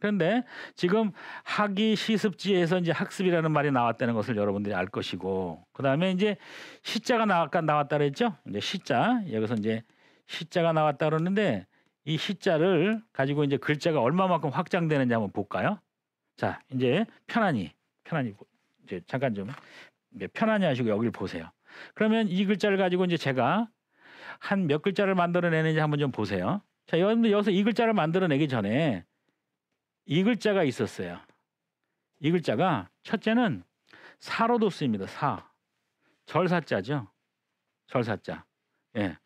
그런데 지금 학위 시습지에서 이제 학습이라는 말이 나왔다는 것을 여러분들이 알 것이고 그다음에 이제 시자가 나왔다 나왔다 그랬죠? 이제 시자 여기서 이제 시자가 나왔다 그러는데 이 시자를 가지고 이제 글자가 얼마만큼 확장되는지 한번 볼까요? 자, 이제 편안히 편안히 이제 잠깐 좀 편안히 하시고 여기를 보세요. 그러면 이 글자를 가지고 이제 제가 한 몇 글자를 만들어내는지 한번 좀 보세요. 자, 여러분들 여기서 이 글자를 만들어내기 전에 이 글자가 있었어요. 이 글자가 첫째는 사로도 쓰입니다. 사. 절사자죠. 절사자. 예.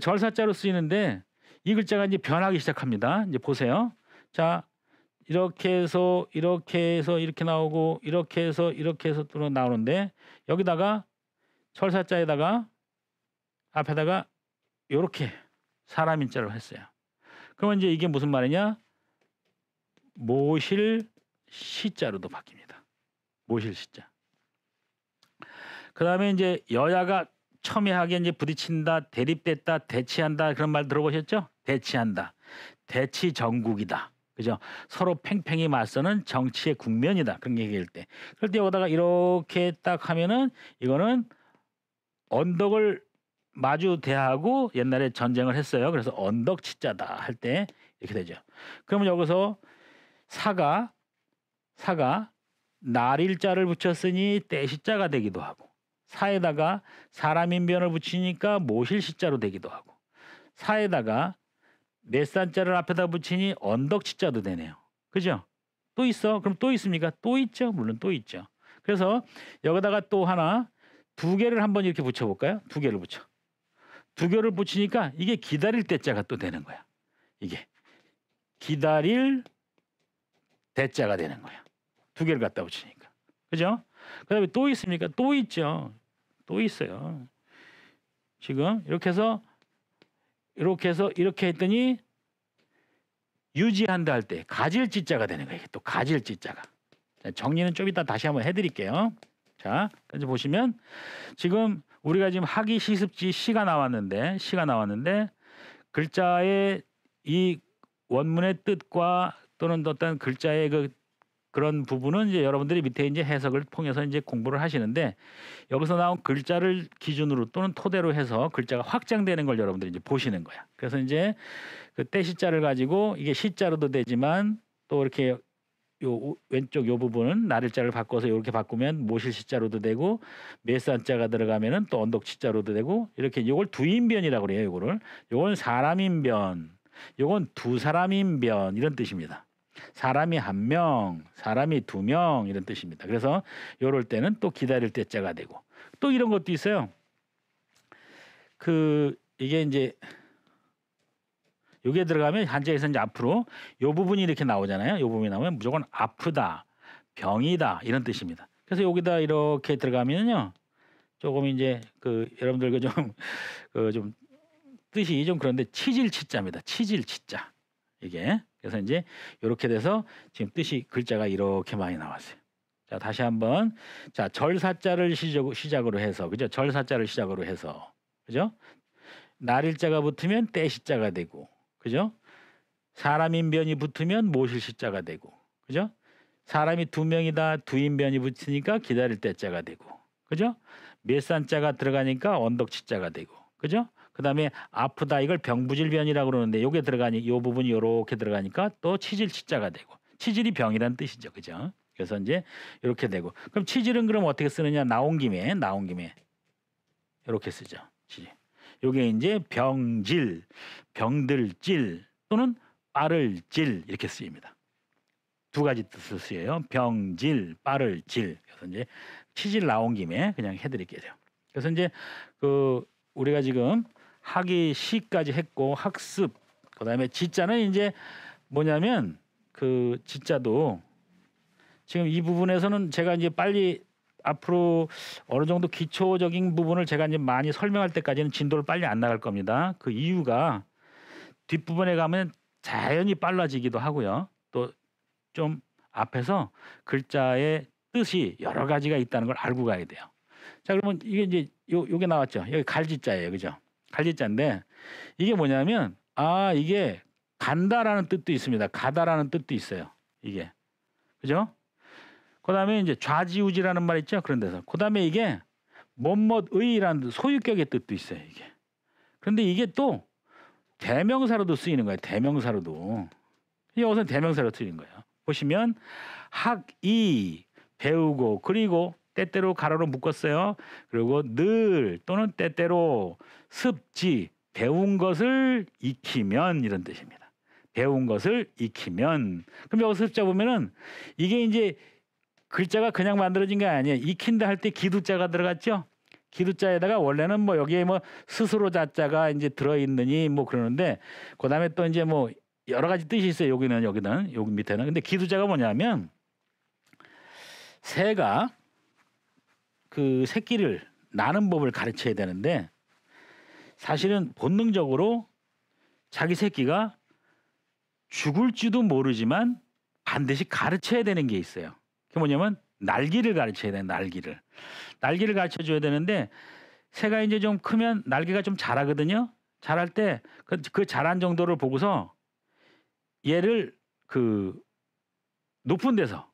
절사자로 쓰이는데 이 글자가 이제 변하기 시작합니다. 이제 보세요. 자, 이렇게 해서 이렇게 해서 이렇게 나오고 이렇게 해서 이렇게 해서 또 나오는데 여기다가 철사자에다가 앞에다가 이렇게 사람인자를 했어요. 그러면 이제 이게 무슨 말이냐? 모실 시자로도 바뀝니다. 모실 시자. 그다음에 이제 여야가 첨예하게 이제 부딪힌다, 대립됐다, 대치한다 그런 말 들어보셨죠? 대치한다, 대치 정국이다. 그죠? 서로 팽팽히 맞서는 정치의 국면이다. 그런 얘기일 때. 그럴 때 여기다가 이렇게 딱 하면은 이거는 언덕을 마주 대하고 옛날에 전쟁을 했어요. 그래서 언덕 치자다 할 때 이렇게 되죠. 그러면 여기서 사가 사가 날일자를 붙였으니 때시자가 되기도 하고 사에다가 사람인변을 붙이니까 모실시자로 되기도 하고 사에다가 넷산자를 앞에다 붙이니 언덕시자도 되네요. 그죠? 또 있어. 그럼 또 있습니까? 또 있죠. 물론 또 있죠. 그래서 여기다가 또 하나 두 개를 한번 이렇게 붙여볼까요? 두 개를 붙여. 두 개를 붙이니까 이게 기다릴 때자가 또 되는 거야. 이게 기다릴 대자가 되는 거야. 두 개를 갖다 붙이니까. 그죠? 그다음에 또 있습니까? 또 있죠. 또 있어요. 지금 이렇게 해서 이렇게 해서 이렇게 했더니 유지한다 할 때 가질지자가 되는 거예요. 또 가질지자가. 정리는 좀 이따 다시 한번 해드릴게요. 자, 이제 보시면 지금 우리가 지금 하기 시습지 시가 나왔는데 시가 나왔는데 글자의 이 원문의 뜻과 또는 어떤 글자의 그 그런 부분은 이제 여러분들이 밑에 이제 해석을 통해서 이제 공부를 하시는데 여기서 나온 글자를 기준으로 또는 토대로 해서 글자가 확장되는 걸 여러분들이 이제 보시는 거야. 그래서 이제 그 때시자를 가지고 이게 시자로도 되지만 또 이렇게 요 왼쪽 요 부분은 날일자를 바꿔서 이렇게 바꾸면 모실 시자로도 되고 메산자가 들어가면은 또 언덕 시자로도 되고 이렇게 요걸 두인변이라고 그래요. 요거를 요건 사람인변, 요건 두 사람인변 이런 뜻입니다. 사람이 한 명, 사람이 두 명 이런 뜻입니다. 그래서 요럴 때는 또 기다릴 때자가 되고 또 이런 것도 있어요. 그 이게 이제 여기에 들어가면 한자에서 이제 앞으로 요 부분이 이렇게 나오잖아요. 요 부분이 나오면 무조건 아프다, 병이다 이런 뜻입니다. 그래서 여기다 이렇게 들어가면요. 조금 이제 그 여러분들 그 좀 그좀 그좀 뜻이 좀 그런데 치질 치자입니다. 치질 치자. 이게 그래서 이제 이렇게 돼서 지금 뜻이 글자가 이렇게 많이 나왔어요. 자 다시 한번 자 절사자를 시작, 으로 해서 그죠 절사자를 시작으로 해서 그죠 날일자가 붙으면 때시자가 되고 그죠 사람인변이 붙으면 모실시자가 되고 그죠 사람이 두 명이다 두인변이 붙으니까 기다릴 때자가 되고 그죠 몇 산자가 들어가니까 언덕치자가 되고 그죠 그다음에 아프다 이걸 병부질변이라고 그러는데 요게 들어가니 요 부분이 요렇게 들어가니까 또 치질 치자가 되고 치질이 병이란 뜻이죠. 그죠? 그래서 이제 이렇게 되고 그럼 치질은 그럼 어떻게 쓰느냐 나온 김에 나온 김에 이렇게 쓰죠. 치질. 요게 이제 병질, 병들질 또는 빠를 질 이렇게 쓰입니다. 두 가지 뜻을 쓰여요. 병질, 빠를 질. 그래서 이제 치질 나온 김에 그냥 해드릴게요. 그래서 이제 그 우리가 지금 학위 시까지 했고 학습 그다음에 지자는 이제 뭐냐면 그 지자도 지금 이 부분에서는 제가 이제 빨리 앞으로 어느 정도 기초적인 부분을 제가 이제 많이 설명할 때까지는 진도를 빨리 안 나갈 겁니다. 그 이유가 뒷부분에 가면 자연히 빨라지기도 하고요. 또 좀 앞에서 글자의 뜻이 여러 가지가 있다는 걸 알고 가야 돼요. 자 그러면 이게 이제 요 요게 나왔죠. 여기 갈지자예요, 그죠? 갈지자인데 이게 뭐냐면 아 이게 간다라는 뜻도 있습니다. 가다라는 뜻도 있어요. 이게 그죠? 그다음에 이제 좌지우지라는 말 있죠. 그런 데서 그다음에 이게 뭐뭐의라는 소유격의 뜻도 있어요. 이게 그런데 이게 또 대명사로도 쓰이는 거예요. 대명사로도 여기서 대명사로 쓰이는 거예요. 보시면 학이 배우고 그리고 때때로 가로로 묶었어요. 그리고 늘 또는 때때로 습지 배운 것을 익히면 이런 뜻입니다. 배운 것을 익히면 그럼 여기서 자 보면은 이게 이제 글자가 그냥 만들어진 게 아니에요. 익힌다 할 때 기두자가 들어갔죠. 기두자에다가 원래는 뭐 여기에 뭐 스스로 자자가 이제 들어 있느니 뭐 그러는데 그다음에 또 이제 뭐 여러 가지 뜻이 있어요. 여기는 여기는 여기 밑에는 근데 기두자가 뭐냐면 새가 그 새끼를 나는 법을 가르쳐야 되는데 사실은 본능적으로 자기 새끼가 죽을지도 모르지만 반드시 가르쳐야 되는 게 있어요. 그게 뭐냐면 날개를 가르쳐야 되는 날개를. 날개를 가르쳐 줘야 되는데 새가 이제 좀 크면 날개가 좀 자라거든요. 자랄 때그 그 자란 정도를 보고서 얘를 그 높은 데서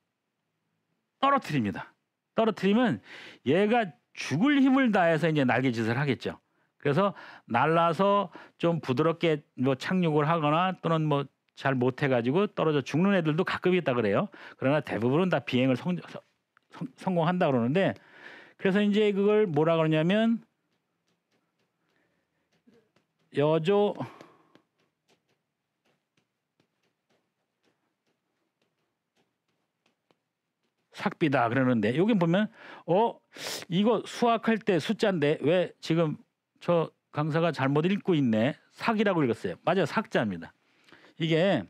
떨어뜨립니다. 떨어뜨리면 얘가 죽을 힘을 다해서 이제 날개짓을 하겠죠. 그래서 날라서 좀 부드럽게 뭐 착륙을 하거나 또는 뭐 잘 못해가지고 떨어져 죽는 애들도 가끔 있다 그래요. 그러나 대부분은 다 비행을 성, 성, 성공한다 그러는데 그래서 이제 그걸 뭐라 그러냐면 여조 삭비다 그러는데 여기 보면 어 이거 수학할 때 숫자인데 왜 지금 저 강사가 잘못 읽고 있네 삭이라고 읽었어요 맞아 삭자입니다 이게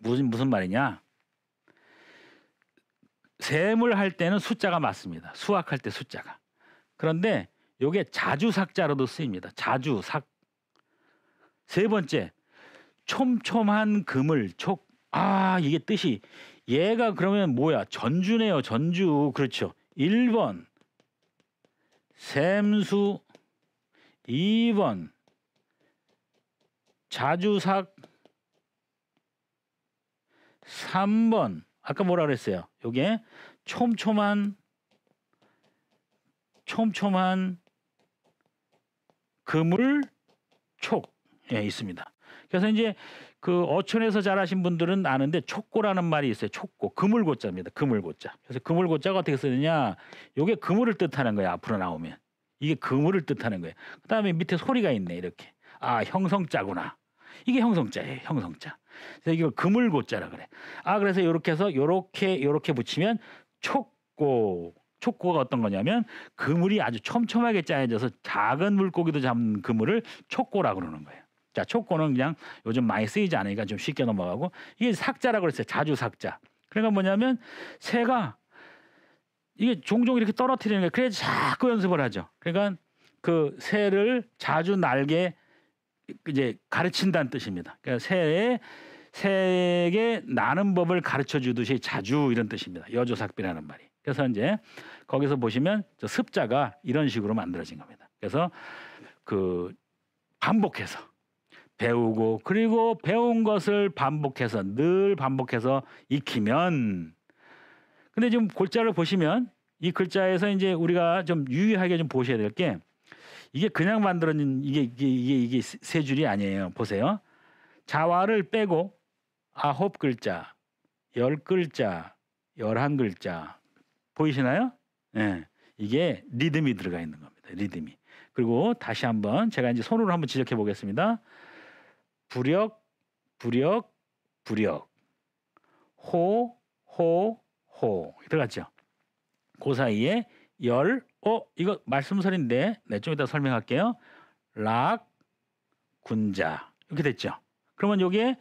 무슨 무슨 말이냐 셈을 할 때는 숫자가 맞습니다 수학할 때 숫자가 그런데 요게 자주 삭자로도 쓰입니다 자주 삭세 번째 촘촘한 금을 촉아 이게 뜻이 얘가 그러면 뭐야? 전주네요. 전주. 그렇죠. 1번 샘수 2번 자주삭 3번 아까 뭐라 그랬어요? 요게 촘촘한 촘촘한 그물촉에 예, 있습니다. 그래서 이제 그 어촌에서 자라신 분들은 아는데 촉고라는 말이 있어요. 촉고 그물고자입니다. 그물고자. 그래서 그물고자가 어떻게 쓰느냐? 요게 그물을 뜻하는 거예요. 앞으로 나오면 이게 그물을 뜻하는 거예요. 그다음에 밑에 소리가 있네 이렇게. 아 형성자구나. 이게 형성자예요. 형성자. 그래서 이걸 그물고자라 그래. 아 그래서 요렇게 해서 요렇게 요렇게 붙이면 촉고 촉고가 어떤 거냐면 그물이 아주 촘촘하게 짜여져서 작은 물고기도 잡는 그물을 촉고라 그러는 거예요. 자, 초코는 그냥 요즘 많이 쓰이지 않으니까 좀 쉽게 넘어가고 이게 삭자라고 그랬어요. 자주 삭자. 그러니까 뭐냐면 새가 이게 종종 이렇게 떨어뜨리는 게 그래서 자꾸 연습을 하죠. 그러니까 그 새를 자주 날게 이제 가르친다는 뜻입니다. 그러니까 새의 새에게 나는 법을 가르쳐 주듯이 자주 이런 뜻입니다. 여조삭비라는 말이. 그래서 이제 거기서 보시면 저 습자가 이런 식으로 만들어진 겁니다. 그래서 그 반복해서 배우고 그리고 배운 것을 반복해서 늘 반복해서 익히면 근데 지금 골자를 보시면 이 글자에서 이제 우리가 좀 유의하게 좀 보셔야 될 게 이게 그냥 만들어진 이게 이게 이게, 이게 세 줄이 아니에요. 보세요. 자화를 빼고 아홉 글자, 열 글자, 열한 글자 보이시나요? 예. 네. 이게 리듬이 들어가 있는 겁니다. 리듬이. 그리고 다시 한번 제가 이제 손으로 한번 지적해 보겠습니다. 부력 부력 부력 호호호 들어갔죠. 그 사이에 열 어, 이거 말씀설인데 네, 좀 이따 설명할게요. 락 군자 이렇게 됐죠. 그러면 요게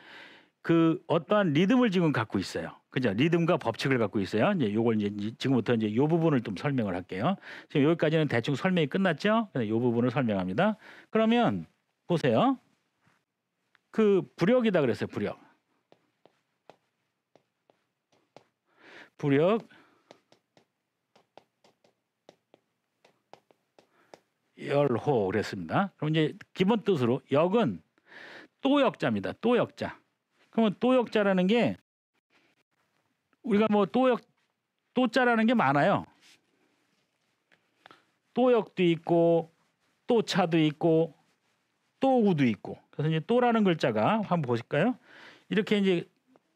그 어떠한 리듬을 지금 갖고 있어요. 그죠? 리듬과 법칙을 갖고 있어요. 이제 요걸 이제 지금부터 이제 요 부분을 좀 설명을 할게요. 지금 여기까지는 대충 설명이 끝났죠? 근데 요 부분을 설명합니다. 그러면 보세요. 그 부력이다 그랬어요. 부력. 부력 열호 그랬습니다. 그럼 이제 기본 뜻으로 역은 또 역자입니다. 또 역자. 그러면 또 역자라는 게 우리가 뭐 또 역 또자라는 게 많아요. 또 역도 있고 또 차도 있고 또구도 있고 그래서 이제 또라는 글자가 한번 보실까요? 이렇게 이제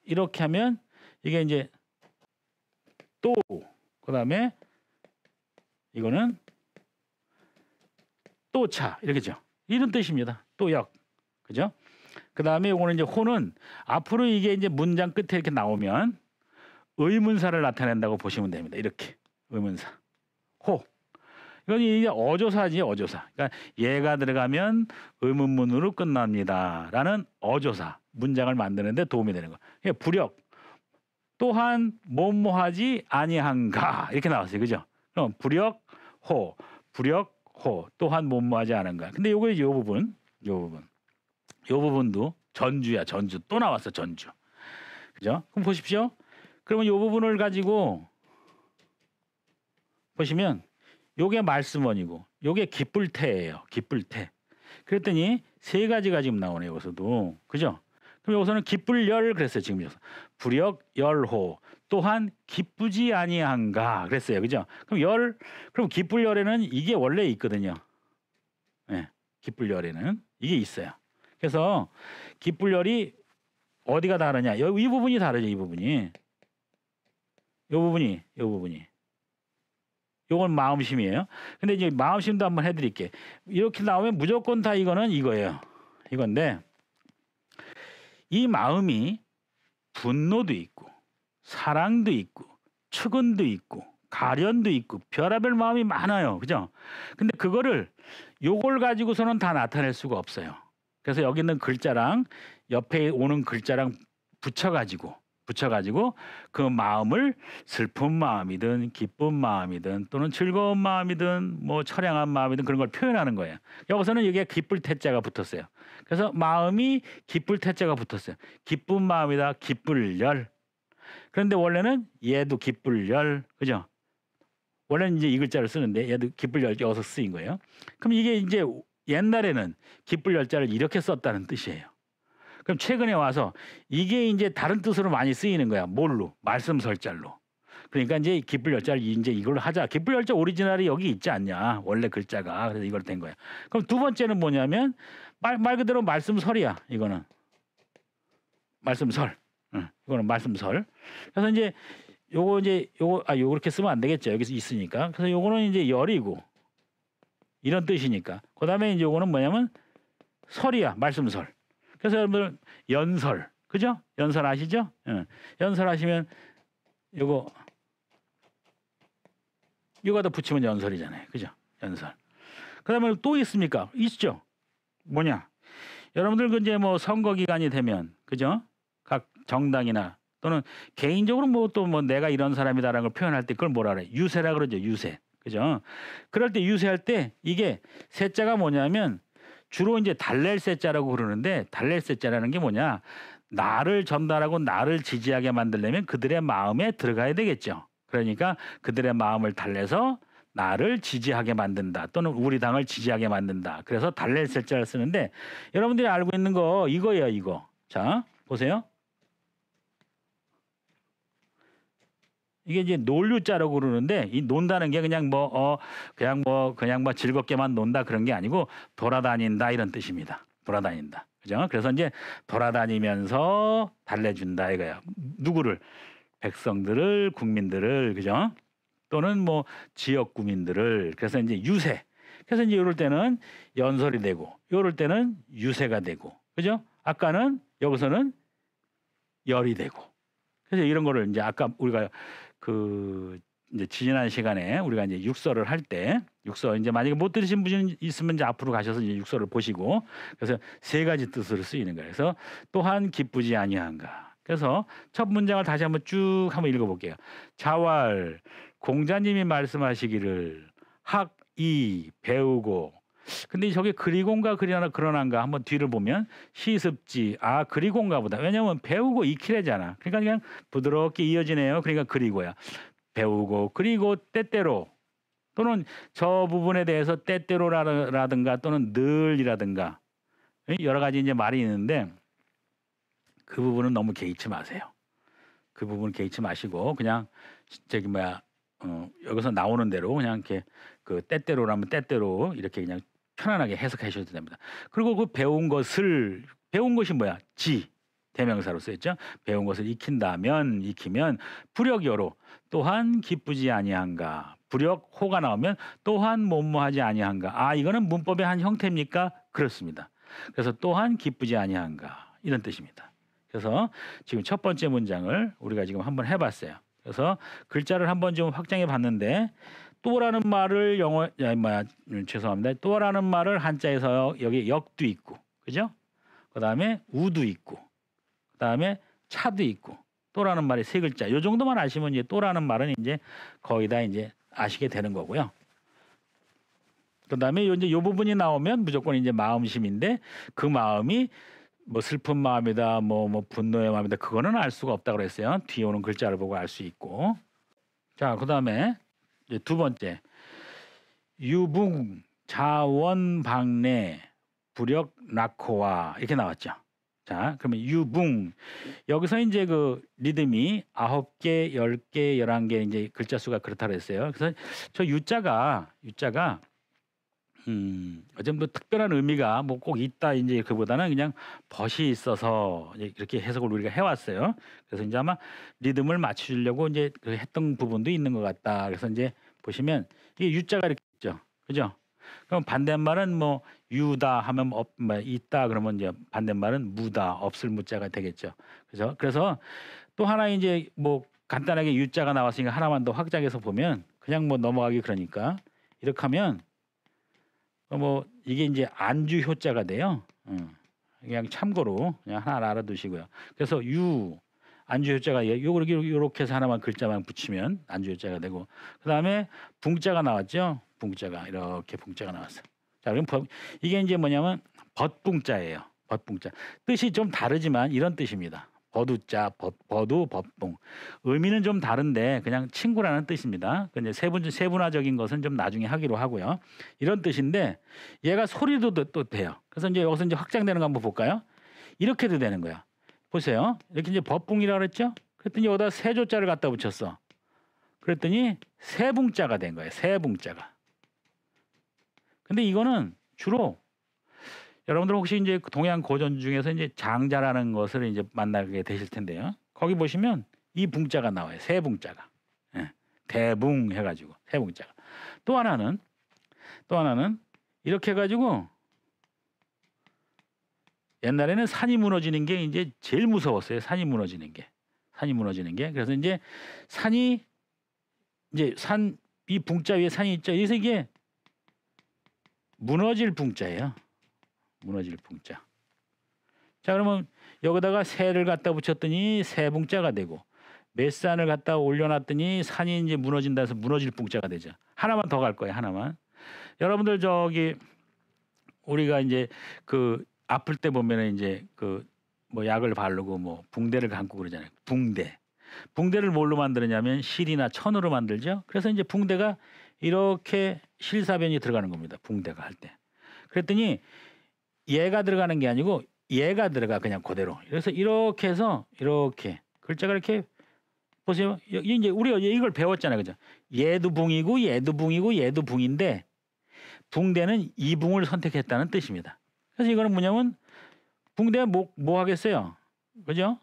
이렇게 하면 이게 이제 또 그다음에 이거는 또차 이렇게죠. 이런 뜻입니다. 또역 그죠? 그다음에 요거는 이제 호는 앞으로 이게 이제 문장 끝에 이렇게 나오면 의문사를 나타낸다고 보시면 됩니다. 이렇게 의문사 호 이건 이제 어조사지 어조사. 그러니까 얘가 들어가면 의문문으로 끝납니다라는 어조사 문장을 만드는데 도움이 되는 거. 예, 부력 또한 뭐뭐하지 아니한가 이렇게 나왔어요, 그죠? 그럼 부력 호 부력 호 또한 뭐뭐하지 않은가. 근데 요거 요 부분 요 부분 요 부분도 전주야 전주 또 나왔어 전주. 그죠? 그럼 보십시오. 그러면 요 부분을 가지고 보시면 요게 말씀원이고 요게 기쁠태예요기쁠태 그랬더니 세 가지가 지금 나오네요. 여기서도. 그죠? 그럼 여기서는 기쁠열 그랬어요. 지금 여기서. 불역 열호 또한 기쁘지 아니한가 그랬어요. 그죠? 그럼 열 그럼 기쁠열에는 이게 원래 있거든요. 예. 네, 기쁠열에는 이게 있어요. 그래서 기쁠열이 어디가 다르냐? 이 부분이 다르죠, 이 부분이. 이 부분이, 이 부분이. 요건 마음심이에요. 근데 이제 마음심도 한번 해드릴게. 이렇게 나오면 무조건 다 이거는 이거예요. 이건데 이 마음이 분노도 있고 사랑도 있고 측은도 있고 가련도 있고 별의별 마음이 많아요. 그죠? 근데 그거를 요걸 가지고서는 다 나타낼 수가 없어요. 그래서 여기 있는 글자랑 옆에 오는 글자랑 붙여가지고 붙여가지고 그 마음을 슬픈 마음이든 기쁜 마음이든 또는 즐거운 마음이든 뭐 처량한 마음이든 그런 걸 표현하는 거예요. 여기서는 여기 기쁠 태자가 붙었어요. 그래서 마음이 기쁠 태자가 붙었어요. 기쁜 마음이다. 기쁠 열. 그런데 원래는 얘도 기쁠 열. 그죠? 원래는 이제 이 글자를 쓰는데 얘도 기쁠 열 여기서 쓰인 거예요. 그럼 이게 이제 옛날에는 기쁠 열자를 이렇게 썼다는 뜻이에요. 그럼 최근에 와서 이게 이제 다른 뜻으로 많이 쓰이는 거야. 뭘로? 말씀 설자로 그러니까 이제 기쁠 열자를 이제 이걸 하자. 기쁠 열자 오리지널이 여기 있지 않냐. 원래 글자가. 그래서 이걸 된 거야. 그럼 두 번째는 뭐냐면 말, 말 그대로 말씀설이야. 이거는. 말씀설. 응. 이거는 말씀설. 그래서 이제 요거 이제 요거 아 요렇게 쓰면 안 되겠죠. 여기서 있으니까. 그래서 요거는 이제 열이고 이런 뜻이니까. 그다음에 이제 요거는 뭐냐면 설이야. 말씀설. 그래서 여러분들 연설 그죠? 연설 아시죠? 응. 예. 연설 하시면 요거 요거다 붙이면 연설이잖아요. 그죠? 연설. 그다음에 또 있습니까? 있죠. 뭐냐? 여러분들 그 이제 뭐 선거 기간이 되면 그죠? 각 정당이나 또는 개인적으로 뭐 또뭐 뭐 내가 이런 사람이다라는 걸 표현할 때 그걸 뭐라 그래? 유세라 그러죠. 유세. 그죠? 그럴 때 유세할 때 이게 셋째가 뭐냐면 주로 이제 달랠세자라고 그러는데 달랠세자라는 게 뭐냐? 나를 전달하고 나를 지지하게 만들려면 그들의 마음에 들어가야 되겠죠. 그러니까 그들의 마음을 달래서 나를 지지하게 만든다 또는 우리 당을 지지하게 만든다. 그래서 달랠세자를 쓰는데 여러분들이 알고 있는 거 이거예요, 이거. 자, 보세요. 이게 이제 놀류자라고 그러는데 이 논다는 게 그냥 뭐 어 그냥 뭐 그냥 뭐 즐겁게만 논다 그런 게 아니고 돌아다닌다 이런 뜻입니다. 돌아다닌다. 그죠? 그래서 이제 돌아다니면서 달래준다 이거야. 누구를 백성들을 국민들을 그죠? 또는 뭐 지역 구민들을 그래서 이제 유세. 그래서 이제 이럴 때는 연설이 되고 이럴 때는 유세가 되고 그죠? 아까는 여기서는 열이 되고 그래서 이런 거를 이제 아까 우리가 그 이제 지난 시간에 우리가 이제 육서를 할 때 육서 이제 만약에 못 들으신 분이 있으면 이제 앞으로 가셔서 이제 육서를 보시고 그래서 세 가지 뜻으로 쓰이는 거예요. 그래서 또한 기쁘지 아니한가. 그래서 첫 문장을 다시 한번 쭉 한번 읽어볼게요. 자왈 공자님이 말씀하시기를 학이 배우고 근데 저게 그리곤가 그리나 그러난가 한번 뒤를 보면 시습지 아 그리곤가 보다. 왜냐면 배우고 익히래잖아. 그러니까 그냥 부드럽게 이어지네요. 그러니까 그리고야 배우고 그리고 때때로 또는 저 부분에 대해서 때때로라든가 또는 늘이라든가 여러 가지 이제 말이 있는데 그 부분은 너무 개의치 마세요. 그 부분 은 개의치 마시고 그냥 저기 뭐야 어, 여기서 나오는 대로 그냥 이렇게 그 때때로라면 때때로 이렇게 그냥 편안하게 해석하셔도 됩니다. 그리고 그 배운 것을 배운 것이 뭐야? 지 대명사로 쓰였죠. 배운 것을 익힌다면 익히면 부력여로 또한 기쁘지 아니한가. 부력 호가 나오면 또한 못모하지 아니한가. 아 이거는 문법의 한 형태입니까? 그렇습니다. 그래서 또한 기쁘지 아니한가 이런 뜻입니다. 그래서 지금 첫 번째 문장을 우리가 지금 한번 해봤어요. 그래서 글자를 한번 좀 확장해 봤는데 또라는 말을 영어 야, 뭐야 죄송합니다. 또라는 말을 한자에서 여기 역도 있고 그죠? 그다음에 우도 있고 그다음에 차도 있고 또라는 말이 세 글자. 요 정도만 아시면 이제 또라는 말은 이제 거의 다 이제 아시게 되는 거고요. 그다음에 요 이제 요 부분이 나오면 무조건 이제 마음심인데 그 마음이 뭐 슬픈 마음이다, 뭐, 뭐 분노의 마음이다 그거는 알 수가 없다 그랬어요. 뒤에 오는 글자를 보고 알 수 있고. 자, 그다음에 예, 두 번째 유붕 자원 방내 부력 낙호와 이렇게 나왔죠. 자, 그러면 유붕 여기서 이제 그 리듬이 아홉 개, 열 개, 열한 개 이제 글자 수가 그렇다 그랬어요. 그래서 저 유자가 유자가 음. 어제 그 뭐 특별한 의미가 뭐 꼭 있다 이제 그보다는 그냥 벗이 있어서 이제 렇게 해석을 우리가 해왔어요. 그래서 이제 아마 리듬을 맞추려고 이제 그 했던 부분도 있는 것 같다. 그래서 이제 보시면 이게 유자가 이렇게 있죠. 그죠? 그럼 반대말은 뭐 유다 하면 없, 뭐 있다 그러면 이제 반대말은 무다 없을 무자가 되겠죠. 그죠? 그래서 또 하나 이제 뭐 간단하게 유자가 나왔으니까 하나만 더 확장해서 보면 그냥 뭐 넘어가기 그러니까 이렇게 하면 그러니까 뭐 이게 이제 안주 효자가 돼요. 어. 그냥 참고로 그냥 하나 알아두시고요. 그래서 유 안주 효자가 예, 요렇게 요렇게 해서 하나만 글자만 붙이면 안주 효자가 되고 그다음에 붕자가 나왔죠. 붕자가 이렇게 붕자가 나왔어. 자, 그럼 이게 이제 뭐냐면 벗붕자예요. 벗붕자. 뜻이 좀 다르지만 이런 뜻입니다. 버두자 버, 두 법봉 의미는 좀 다른데 그냥 친구라는 뜻입니다. 근데 세분 세분화적인 것은 좀 나중에 하기로 하고요. 이런 뜻인데 얘가 소리도 또, 돼요. 그래서 이제 여기서 이제 확장되는 거 한번 볼까요? 이렇게도 되는 거야. 보세요. 이렇게 이제 법봉이라 고 그랬죠? 그랬더니 여기다 세조자를 갖다 붙였어. 그랬더니 세붕자가 된 거예요. 세붕자가. 근데 이거는 주로 여러분들 혹시 이제 그 동양 고전 중에서 이제 장자라는 것을 이제 만나게 되실 텐데요. 거기 보시면 이 붕자가 나와요. 세 붕자가. 예. 대붕 해가지고 세 붕자가. 또 하나는 또 하나는 이렇게 해가지고 옛날에는 산이 무너지는 게 이제 제일 무서웠어요. 산이 무너지는 게. 산이 무너지는 게. 그래서 이제 산이 이제 산 이 붕자 위에 산이 있죠. 여기서 이게 무너질 붕자예요. 무너질 붕자. 자 그러면 여기다가 새를 갖다 붙였더니 새붕자가 되고 메산을 갖다 올려놨더니 산이 이제 무너진다 해서 무너질 붕자가 되죠. 하나만 더 갈 거예요. 하나만. 여러분들 저기 우리가 이제 그 아플 때 보면은 이제 그 뭐 약을 바르고 뭐 붕대를 감고 그러잖아요. 붕대. 붕대를 뭘로 만드느냐면 실이나 천으로 만들죠. 그래서 이제 붕대가 이렇게 실사변이 들어가는 겁니다. 붕대가 할 때. 그랬더니 얘가 들어가는 게 아니고 얘가 들어가 그냥 그대로. 그래서 이렇게 해서 이렇게 글자가 이렇게 보세요. 이제 우리가 이걸 배웠잖아요, 그죠? 얘도 붕이고 얘도 붕이고 얘도 붕인데 붕대는 이붕을 선택했다는 뜻입니다. 그래서 이거는 뭐냐면 붕대 뭐, 뭐 하겠어요, 그죠?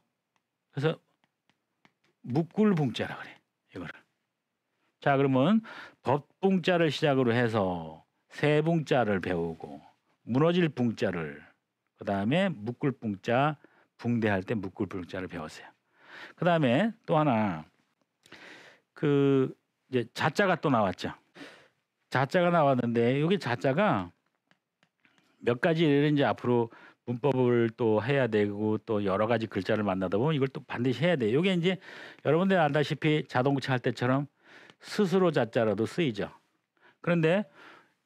그래서 묵굴 붕자라 그래 이거를. 자 그러면 법붕자를 시작으로 해서 세붕자를 배우고 무너질 붕자를 그 다음에 묶을 붕 자 붕대할 때 묶을 붕자를 배웠어요. 그 다음에 또 하나 그 이제 자자가 또 나왔죠. 자자가 나왔는데 여기 자자가 몇 가지를 이제 앞으로 문법을 또 해야 되고 또 여러 가지 글자를 만나다 보면 이걸 또 반드시 해야 돼요. 이게 이제 여러분들 알다시피 자동차 할 때처럼 스스로 자자라도 쓰이죠. 그런데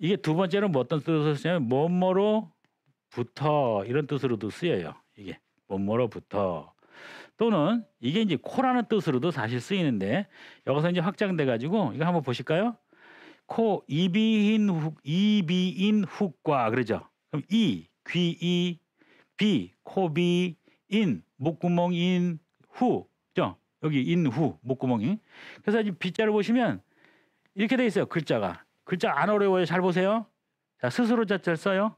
이게 두 번째는 뭐 어떤 뜻으로 쓰냐면 뭐뭐로 붙어 이런 뜻으로도 쓰여요. 이게 뭐뭐로부터 또는 이게 이제 코라는 뜻으로도 사실 쓰이는데 여기서 이제 확장돼 가지고 이거 한번 보실까요? 코 이비인 훅 이비인 훅과 그러죠. 그럼 이 귀이 비 코비 인 목구멍 인후 그죠? 여기 인후 목구멍이 그래서 이제 빗자를 보시면 이렇게 돼 있어요 글자가 글자 안 어려워요. 잘 보세요. 자, 스스로 자자를 써요.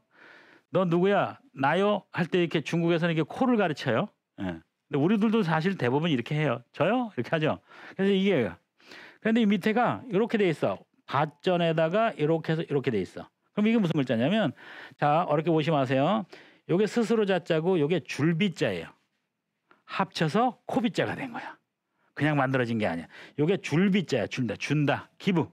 너 누구야? 나요? 할 때 이렇게 중국에서는 이렇게 코를 가르쳐요. 예. 근데 우리들도 사실 대부분 이렇게 해요. 저요? 이렇게 하죠. 그래서 이게 그런데 이 밑에가 이렇게 돼 있어. 밭전에다가 이렇게 해서 이렇게 돼 있어. 그럼 이게 무슨 글자냐면 자 어렵게 보시 마세요. 요게 스스로 자자고 요게 줄비자예요 합쳐서 코비자가된 거야. 그냥 만들어진 게 아니야. 요게 줄비자야 준다. 준다. 기부.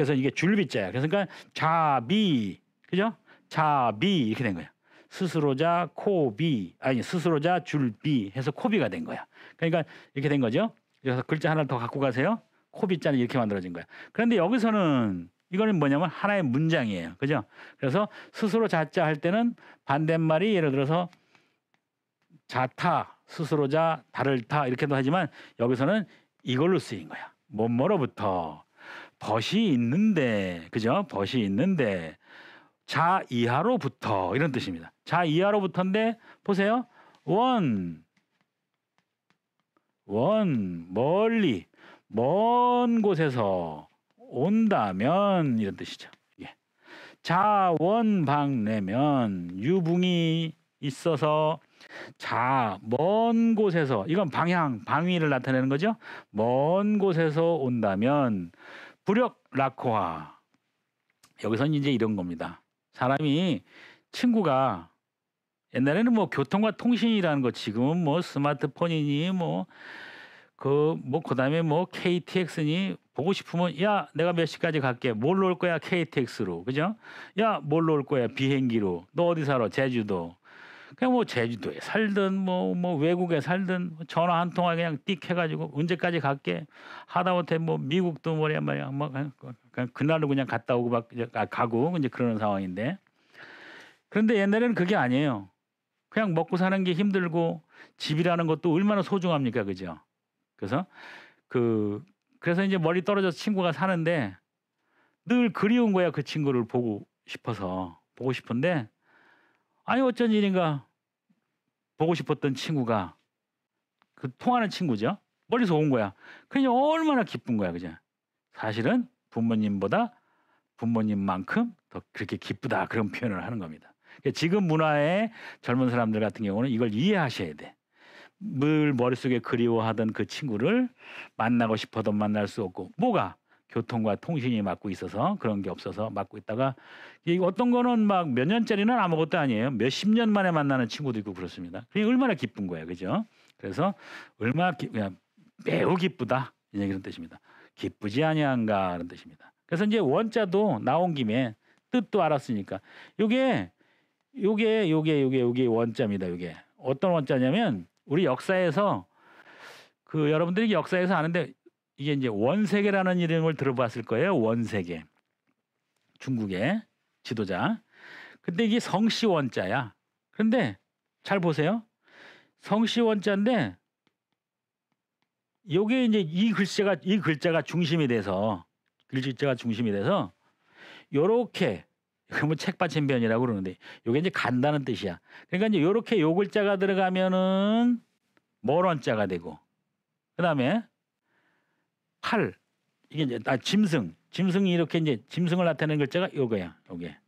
그래서 이게 줄빗자야. 그러니까 자비 그죠? 자비 이렇게 된 거야. 스스로자 코비 아니 스스로자 줄비 해서 코비가 된 거야. 그러니까 이렇게 된 거죠. 여기서 글자 하나 더 갖고 가세요. 코비자는 이렇게 만들어진 거야. 그런데 여기서는 이거는 뭐냐면 하나의 문장이에요. 그죠? 그래서 스스로 자자 할 때는 반대말이 예를 들어서 자타, 스스로자, 다를 타 이렇게도 하지만 여기서는 이걸로 쓰인 거야. 뭐뭐로부터 벗이 있는데 그죠? 벗이 있는데 자 이하로부터 이런 뜻입니다. 자 이하로부터인데 보세요. 원, 원 멀리 먼 곳에서 온다면 이런 뜻이죠. 예. 자원방내면 유붕이 있어서 자 먼 곳에서 이건 방향 방위를 나타내는 거죠. 먼 곳에서 온다면 부력 라코아. 여기서는 이제 이런 겁니다. 사람이 친구가 옛날에는 뭐 교통과 통신이라는 거 지금은 뭐 스마트폰이니 뭐 그 뭐 그 뭐 그다음에 뭐 KTX니 보고 싶으면 야 내가 몇 시까지 갈게 뭘로 올 거야 KTX로 그죠? 야 뭘로 올 거야 비행기로 너 어디 살아 제주도 그냥 뭐 제주도에 살든 뭐뭐 뭐 외국에 살든 뭐 전화 한 통화 그냥 띡 해가지고 언제까지 갈게 하다못해 뭐 미국도 뭐냐 말이야 뭐 그냥, 그날로 그냥 갔다 오고 막 가고 이제 그러는 상황인데 그런데 옛날에는 그게 아니에요. 그냥 먹고 사는 게 힘들고 집이라는 것도 얼마나 소중합니까, 그죠? 그래서 그 그래서 이제 멀리 떨어져서 친구가 사는데 늘 그리운 거야 그 친구를 보고 싶어서 보고 싶은데 아니 어쩐 일인가 보고 싶었던 친구가 그 통하는 친구죠. 멀리서 온 거야. 그냥 얼마나 기쁜 거야, 그죠? 사실은 부모님보다 부모님만큼 더 그렇게 기쁘다 그런 표현을 하는 겁니다. 그러니까 지금 문화의 젊은 사람들 같은 경우는 이걸 이해하셔야 돼. 늘 머릿속에 그리워하던 그 친구를 만나고 싶어도 만날 수 없고 뭐가 교통과 통신이 맡고 있어서 그런 게 없어서 맡고 있다가 이 어떤 거는 막 몇 년짜리는 아무것도 아니에요. 몇 십 년 만에 만나는 친구도 있고 그렇습니다. 그게 얼마나 기쁜 거예요, 그죠? 그래서 얼마나 기, 그냥 매우 기쁘다 이런 뜻입니다. 기쁘지 아니한가하는 뜻입니다. 그래서 이제 원자도 나온 김에 뜻도 알았으니까 요게 요게 요게 요게 요게 원자입니다. 요게 어떤 원자냐면 우리 역사에서 그 여러분들이 역사에서 아는데 이게 이제 원세계라는 이름을 들어봤을 거예요. 원세계. 중국의 지도자. 근데 이게 성씨원자야. 그런데 잘 보세요. 성씨원자인데 요게 이제 이 글자가 이 글자가 중심이 돼서 글자가 중심이 돼서 요렇게 그러면 뭐 책받침변이라고 그러는데 요게 이제 간다는 뜻이야. 그러니까 이제 요렇게 요 글자가 들어가면은 멀원자가 되고 그다음에 칼 이게 이제 나 아, 짐승 짐승이 이렇게 이제 짐승을 나타내는 글자가 요거야 요게